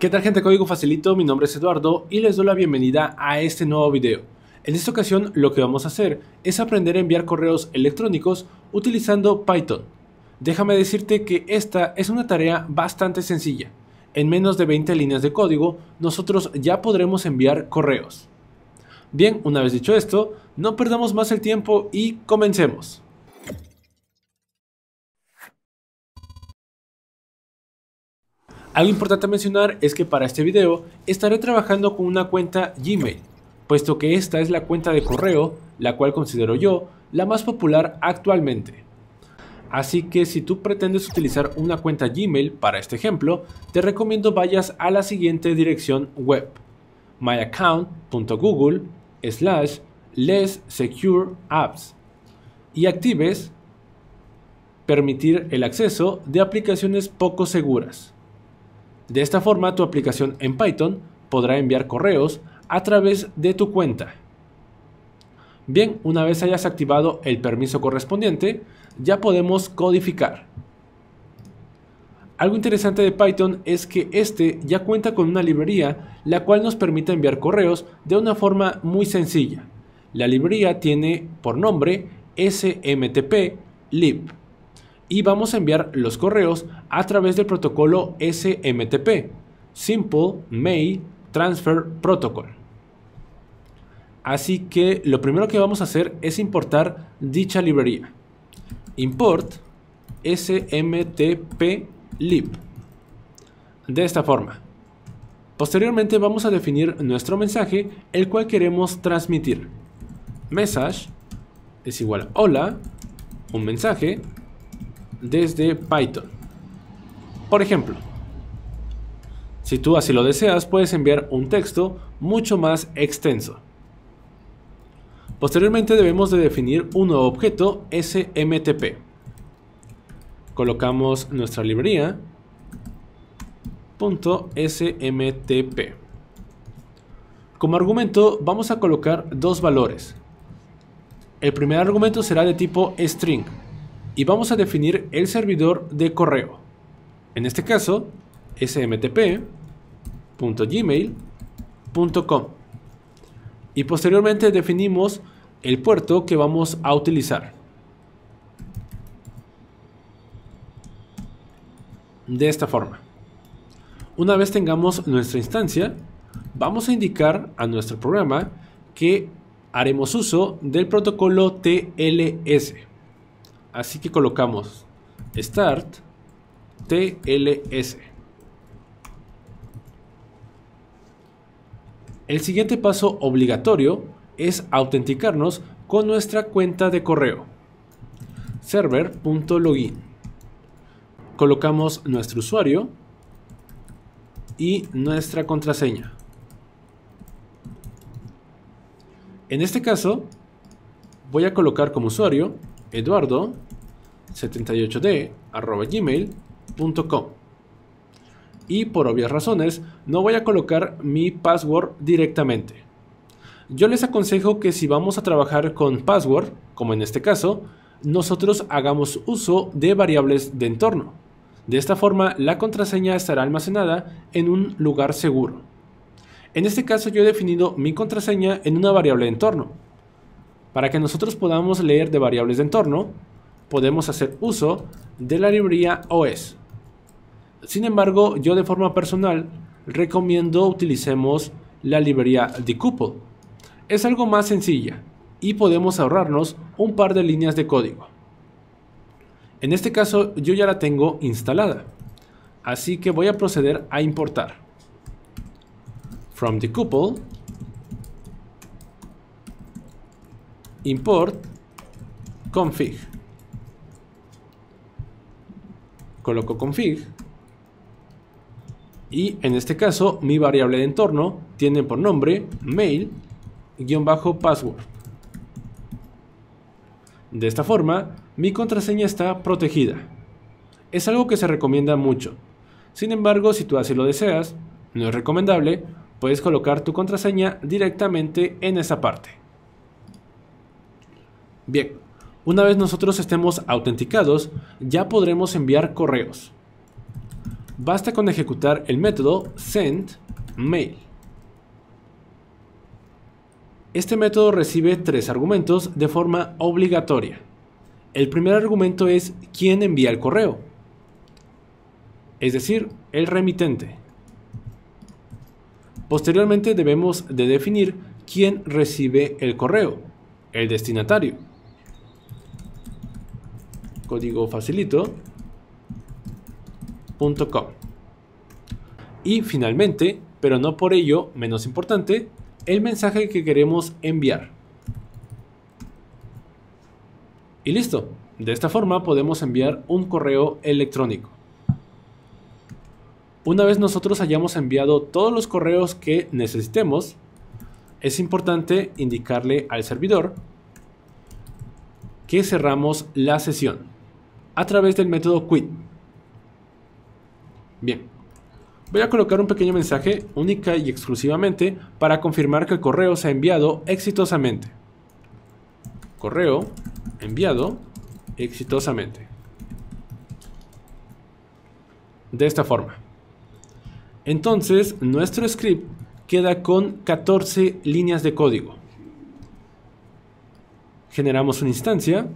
¿Qué tal gente Código Facilito? Mi nombre es Eduardo y les doy la bienvenida a este nuevo video. En esta ocasión lo que vamos a hacer es aprender a enviar correos electrónicos utilizando Python. Déjame decirte que esta es una tarea bastante sencilla. En menos de 20 líneas de código nosotros ya podremos enviar correos. Bien, una vez dicho esto, no perdamos más el tiempo y comencemos. Algo importante a mencionar es que para este video estaré trabajando con una cuenta Gmail, puesto que esta es la cuenta de correo, la cual considero yo la más popular actualmente. Así que si tú pretendes utilizar una cuenta Gmail para este ejemplo, te recomiendo vayas a la siguiente dirección web myaccount.google slash secure apps y actives permitir el acceso de aplicaciones poco seguras. De esta forma, tu aplicación en Python podrá enviar correos a través de tu cuenta. Bien, una vez hayas activado el permiso correspondiente, ya podemos codificar. Algo interesante de Python es que este ya cuenta con una librería la cual nos permite enviar correos de una forma muy sencilla. La librería tiene por nombre smtp lib y vamos a enviar los correos a través del protocolo SMTP, Simple Mail Transfer Protocol. Así que lo primero que vamos a hacer es importar dicha librería. Import SMTP lib. De esta forma. Posteriormente vamos a definir nuestro mensaje el cual queremos transmitir. Message es igual a hola, un mensaje desde Python. Por ejemplo, si tú así lo deseas, puedes enviar un texto mucho más extenso. Posteriormente debemos de definir un nuevo objeto SMTP. Colocamos nuestra librería .smtp. Como argumento vamos a colocar dos valores. El primer argumento será de tipo string y vamos a definir el servidor de correo. En este caso, smtp.gmail.com. Y posteriormente definimos el puerto que vamos a utilizar. De esta forma. Una vez tengamos nuestra instancia, vamos a indicar a nuestro programa que haremos uso del protocolo TLS Así que colocamos start TLS. El siguiente paso obligatorio es autenticarnos con nuestra cuenta de correo server.login. Colocamos nuestro usuario y nuestra contraseña. En este caso, voy a colocar como usuario eduardo78d.gmail.com Y por obvias razones, no voy a colocar mi password directamente. Yo les aconsejo que si vamos a trabajar con password, como en este caso, nosotros hagamos uso de variables de entorno. De esta forma, la contraseña estará almacenada en un lugar seguro. En este caso yo he definido mi contraseña en una variable de entorno, para que nosotros podamos leer de variables de entorno, podemos hacer uso de la librería OS. Sin embargo, yo de forma personal recomiendo utilicemos la librería Decouple. Es algo más sencilla y podemos ahorrarnos un par de líneas de código. En este caso yo ya la tengo instalada, así que voy a proceder a importar. From Decouple import config. Coloco config. Y en este caso, mi variable de entorno tiene por nombre mail-password. De esta forma, mi contraseña está protegida. Es algo que se recomienda mucho. Sin embargo, si tú así lo deseas, no es recomendable, puedes colocar tu contraseña directamente en esa parte. Bien, una vez nosotros estemos autenticados, ya podremos enviar correos. Basta con ejecutar el método send mail. Este método recibe tres argumentos de forma obligatoria. El primer argumento es quién envía el correo, es decir, el remitente. Posteriormente debemos de definir quién recibe el correo, el destinatario código facilito.com. Y finalmente, pero no por ello menos importante, el mensaje que queremos enviar. Y listo, de esta forma podemos enviar un correo electrónico. Una vez nosotros hayamos enviado todos los correos que necesitemos, es importante indicarle al servidor que cerramos la sesión a través del método quit. Bien, voy a colocar un pequeño mensaje única y exclusivamente para confirmar que el correo se ha enviado exitosamente. Correo enviado exitosamente. De esta forma. Entonces, nuestro script queda con 14 líneas de código. Generamos una instancia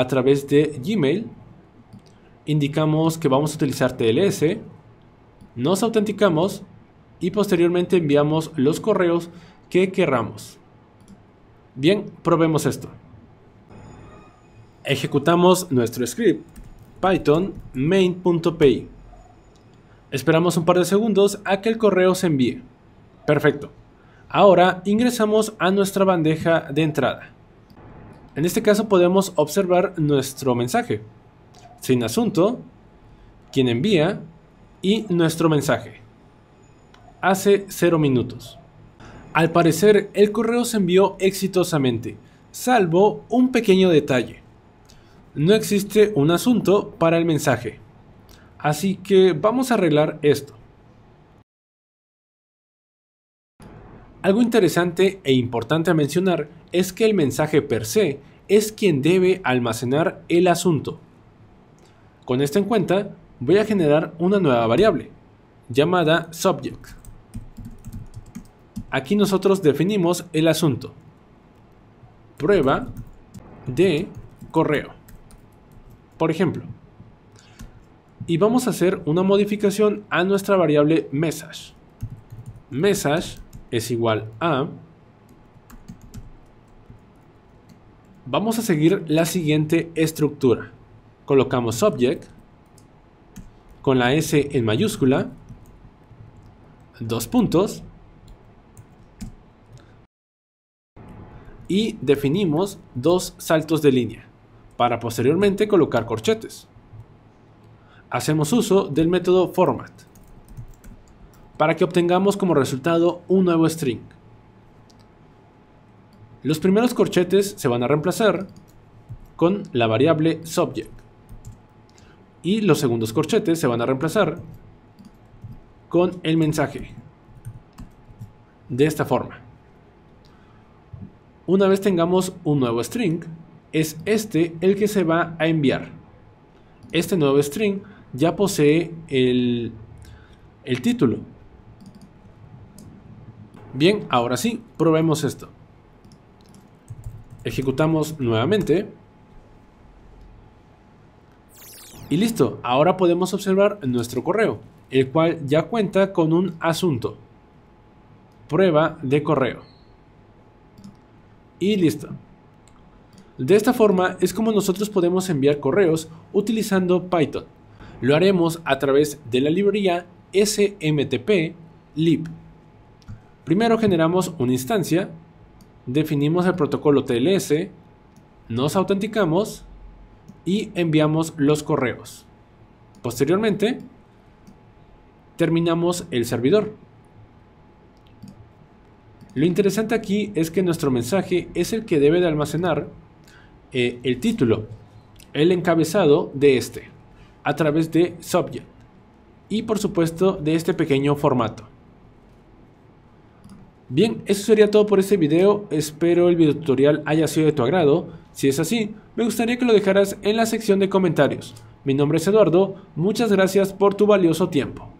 a través de Gmail, indicamos que vamos a utilizar TLS, nos autenticamos y posteriormente enviamos los correos que querramos. Bien, probemos esto. Ejecutamos nuestro script python main.py. Esperamos un par de segundos a que el correo se envíe. Perfecto. Ahora ingresamos a nuestra bandeja de entrada. En este caso podemos observar nuestro mensaje, sin asunto, quien envía y nuestro mensaje. Hace 0 minutos. Al parecer, el correo se envió exitosamente, salvo un pequeño detalle. No existe un asunto para el mensaje. Así que vamos a arreglar esto. Algo interesante e importante a mencionar es que el mensaje per se es quien debe almacenar el asunto. Con esto en cuenta, voy a generar una nueva variable, llamada subject. Aquí nosotros definimos el asunto. Prueba de correo. Por ejemplo. Y vamos a hacer una modificación a nuestra variable message. Message es igual a Vamos a seguir la siguiente estructura. Colocamos subject con la S en mayúscula, dos puntos, y definimos dos saltos de línea para posteriormente colocar corchetes. Hacemos uso del método format para que obtengamos como resultado un nuevo string. Los primeros corchetes se van a reemplazar con la variable subject. Y los segundos corchetes se van a reemplazar con el mensaje. De esta forma. Una vez tengamos un nuevo string, es este el que se va a enviar. Este nuevo string ya posee el, el título. Bien, ahora sí, probemos esto. Ejecutamos nuevamente. Y listo, ahora podemos observar nuestro correo, el cual ya cuenta con un asunto. Prueba de correo. Y listo. De esta forma es como nosotros podemos enviar correos utilizando Python. Lo haremos a través de la librería smtp lib. Primero generamos una instancia definimos el protocolo TLS, nos autenticamos y enviamos los correos. Posteriormente, terminamos el servidor. Lo interesante aquí es que nuestro mensaje es el que debe de almacenar eh, el título, el encabezado de este, a través de subject y por supuesto de este pequeño formato. Bien, eso sería todo por este video, espero el video tutorial haya sido de tu agrado, si es así, me gustaría que lo dejaras en la sección de comentarios. Mi nombre es Eduardo, muchas gracias por tu valioso tiempo.